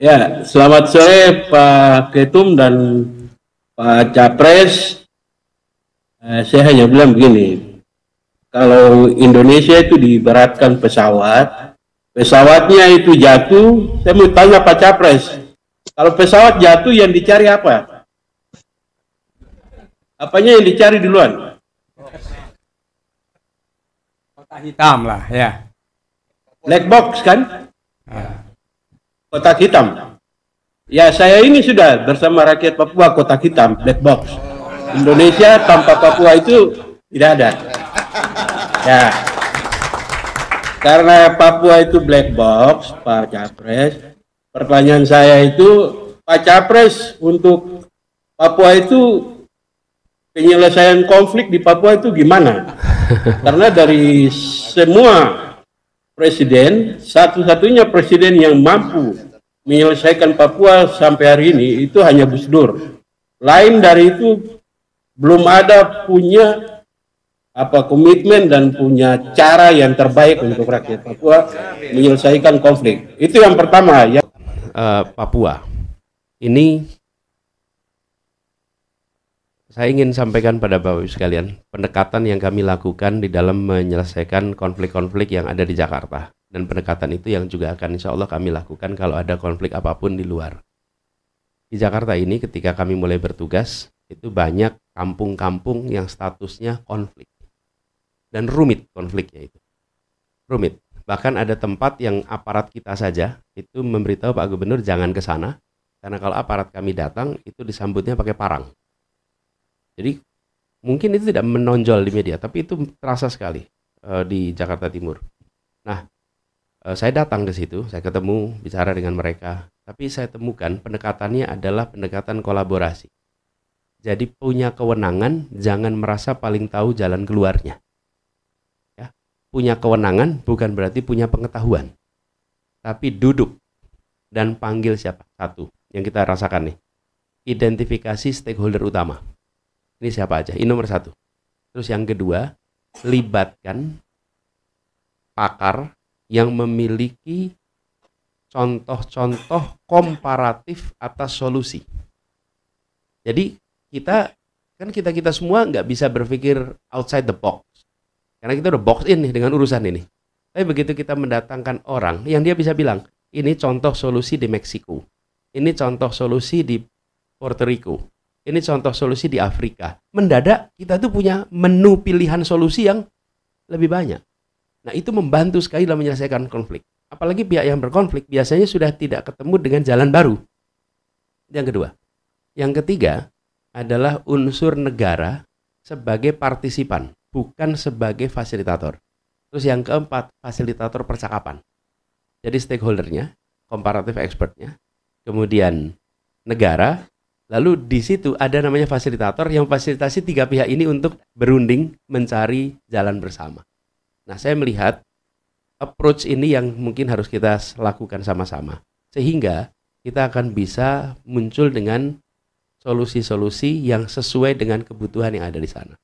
Ya, selamat sore Pak Ketum dan Pak Capres. Eh, saya hanya bilang begini, kalau Indonesia itu diberatkan pesawat, pesawatnya itu jatuh, saya mau tanya Pak Capres, kalau pesawat jatuh yang dicari apa? Apanya yang dicari duluan? Kota hitam lah ya. Black box kan? Kota hitam. Ya saya ini sudah bersama rakyat Papua Kota hitam, black box. Indonesia tanpa Papua itu tidak ada. Ya. Karena Papua itu black box, Pak Capres. Pertanyaan saya itu, Pak Capres untuk Papua itu penyelesaian konflik di Papua itu gimana? Karena dari semua presiden, satu-satunya presiden yang mampu menyelesaikan Papua sampai hari ini itu hanya Gus Dur. Lain dari itu belum ada punya apa komitmen dan punya cara yang terbaik untuk rakyat Papua menyelesaikan konflik. Itu yang pertama ya. Uh, Papua ini saya ingin sampaikan pada Bapak Ibu sekalian, pendekatan yang kami lakukan di dalam menyelesaikan konflik-konflik yang ada di Jakarta. Dan pendekatan itu yang juga akan insya Allah kami lakukan kalau ada konflik apapun di luar. Di Jakarta ini ketika kami mulai bertugas, itu banyak kampung-kampung yang statusnya konflik. Dan rumit konfliknya itu. Rumit. Bahkan ada tempat yang aparat kita saja itu memberitahu Pak Gubernur jangan ke sana, karena kalau aparat kami datang itu disambutnya pakai parang jadi mungkin itu tidak menonjol di media, tapi itu terasa sekali uh, di Jakarta Timur. Nah, uh, saya datang ke situ, saya ketemu, bicara dengan mereka, tapi saya temukan pendekatannya adalah pendekatan kolaborasi. Jadi punya kewenangan, jangan merasa paling tahu jalan keluarnya. Ya, punya kewenangan bukan berarti punya pengetahuan, tapi duduk dan panggil siapa satu yang kita rasakan nih, identifikasi stakeholder utama ini siapa aja? Ini nomor satu. Terus yang kedua, libatkan pakar yang memiliki contoh-contoh komparatif atas solusi. Jadi kita kan kita kita semua nggak bisa berpikir outside the box karena kita udah box in nih dengan urusan ini. Tapi begitu kita mendatangkan orang yang dia bisa bilang ini contoh solusi di Meksiko, ini contoh solusi di Puerto Rico, ini contoh solusi di Afrika. Mendadak kita tuh punya menu pilihan solusi yang lebih banyak. Nah, itu membantu sekali dalam menyelesaikan konflik. Apalagi pihak yang berkonflik biasanya sudah tidak ketemu dengan jalan baru. yang kedua. Yang ketiga adalah unsur negara sebagai partisipan, bukan sebagai fasilitator. Terus yang keempat, fasilitator percakapan. Jadi stakeholdernya, komparatif expertnya, kemudian negara, Lalu di situ ada namanya fasilitator yang fasilitasi tiga pihak ini untuk berunding mencari jalan bersama. Nah, saya melihat approach ini yang mungkin harus kita lakukan sama-sama. Sehingga kita akan bisa muncul dengan solusi-solusi yang sesuai dengan kebutuhan yang ada di sana.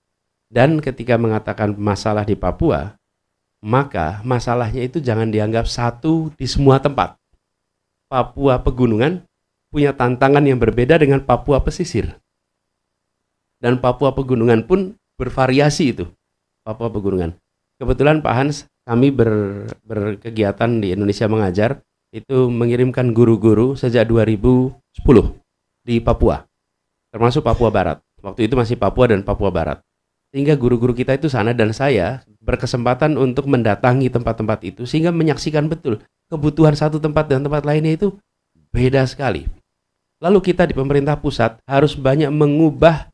Dan ketika mengatakan masalah di Papua, maka masalahnya itu jangan dianggap satu di semua tempat. Papua pegunungan, punya tantangan yang berbeda dengan Papua pesisir. Dan Papua pegunungan pun bervariasi itu. Papua pegunungan. Kebetulan Pak Hans, kami ber, berkegiatan di Indonesia Mengajar, itu mengirimkan guru-guru sejak 2010 di Papua, termasuk Papua Barat. Waktu itu masih Papua dan Papua Barat. Sehingga guru-guru kita itu sana dan saya berkesempatan untuk mendatangi tempat-tempat itu sehingga menyaksikan betul kebutuhan satu tempat dan tempat lainnya itu beda sekali. Lalu kita di pemerintah pusat harus banyak mengubah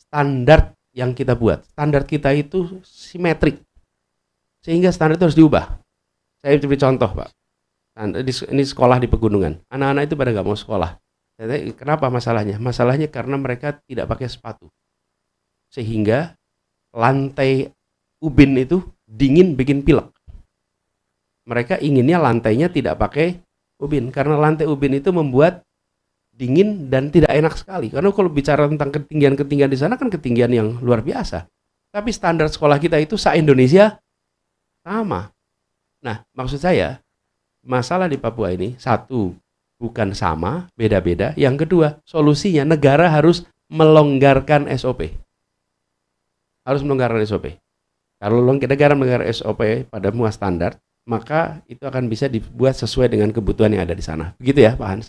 standar yang kita buat. Standar kita itu simetrik. Sehingga standar itu harus diubah. Saya beri contoh, Pak. Ini sekolah di pegunungan. Anak-anak itu pada nggak mau sekolah. Kenapa masalahnya? Masalahnya karena mereka tidak pakai sepatu. Sehingga lantai ubin itu dingin bikin pilek. Mereka inginnya lantainya tidak pakai ubin. Karena lantai ubin itu membuat dingin dan tidak enak sekali. Karena kalau bicara tentang ketinggian-ketinggian di sana kan ketinggian yang luar biasa. Tapi standar sekolah kita itu se Indonesia sama. Nah, maksud saya masalah di Papua ini satu bukan sama, beda-beda. Yang kedua, solusinya negara harus melonggarkan SOP. Harus melonggarkan SOP. Kalau negara melonggarkan SOP pada semua standar, maka itu akan bisa dibuat sesuai dengan kebutuhan yang ada di sana. Begitu ya, Pak Hans?